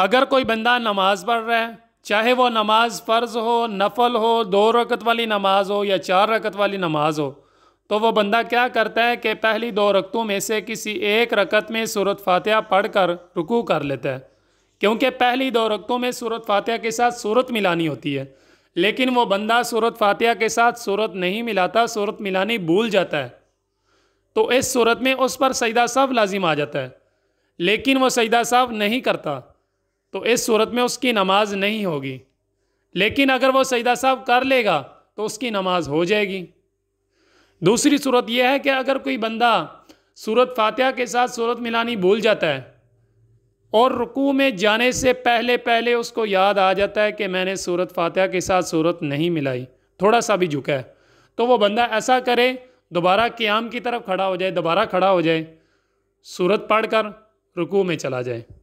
अगर कोई बंदा नमाज़ पढ़ रहा है चाहे वो नमाज फ़र्ज़ हो नफल हो दो रकत वाली नमाज हो या चार रकत वाली नमाज हो तो वो बंदा क्या करता है कि पहली दो रकतों में से किसी एक रकत में सूरत फातह पढ़ कर रुकू कर लेता है क्योंकि पहली दो रकतों में सूरत फातह के साथ सूरत मिलानी होती है लेकिन वो बंदा सूरत फातह के साथ सूरत नहीं मिलाता सूरत मिलानी भूल जाता है तो इस सूरत में उस पर सईदा साहब लाजिम आ जाता है लेकिन वो सईदा साहब नहीं करता तो इस सूरत में उसकी नमाज नहीं होगी लेकिन अगर वो सजदा साहब कर लेगा तो उसकी नमाज हो जाएगी दूसरी सूरत यह है कि अगर कोई बंदा सूरत फातिहा के साथ सूरत मिलानी भूल जाता है और रुकू में जाने से पहले पहले उसको याद आ जाता है कि मैंने सूरत फातिहा के साथ सूरत नहीं मिलाई थोड़ा सा भी झुका है तो वो बंदा ऐसा करे दोबारा क्याम की तरफ खड़ा हो जाए दोबारा खड़ा हो जाए सूरत पढ़ कर रुकू में चला जाए